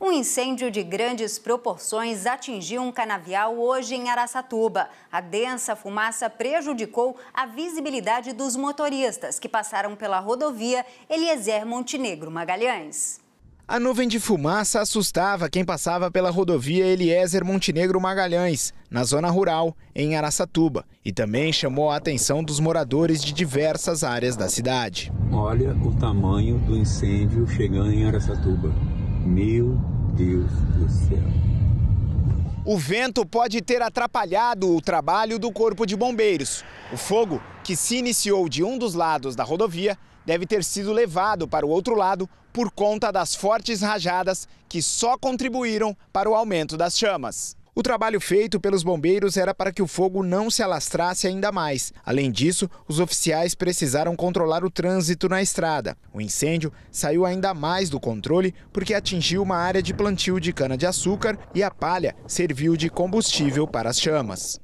Um incêndio de grandes proporções atingiu um canavial hoje em Araçatuba. A densa fumaça prejudicou a visibilidade dos motoristas que passaram pela rodovia Eliezer Montenegro Magalhães. A nuvem de fumaça assustava quem passava pela rodovia Eliezer Montenegro Magalhães, na zona rural, em Araçatuba, e também chamou a atenção dos moradores de diversas áreas da cidade. Olha o tamanho do incêndio chegando em Araçatuba. Meu Deus do céu. O vento pode ter atrapalhado o trabalho do Corpo de Bombeiros. O fogo, que se iniciou de um dos lados da rodovia, deve ter sido levado para o outro lado por conta das fortes rajadas que só contribuíram para o aumento das chamas. O trabalho feito pelos bombeiros era para que o fogo não se alastrasse ainda mais. Além disso, os oficiais precisaram controlar o trânsito na estrada. O incêndio saiu ainda mais do controle porque atingiu uma área de plantio de cana-de-açúcar e a palha serviu de combustível para as chamas.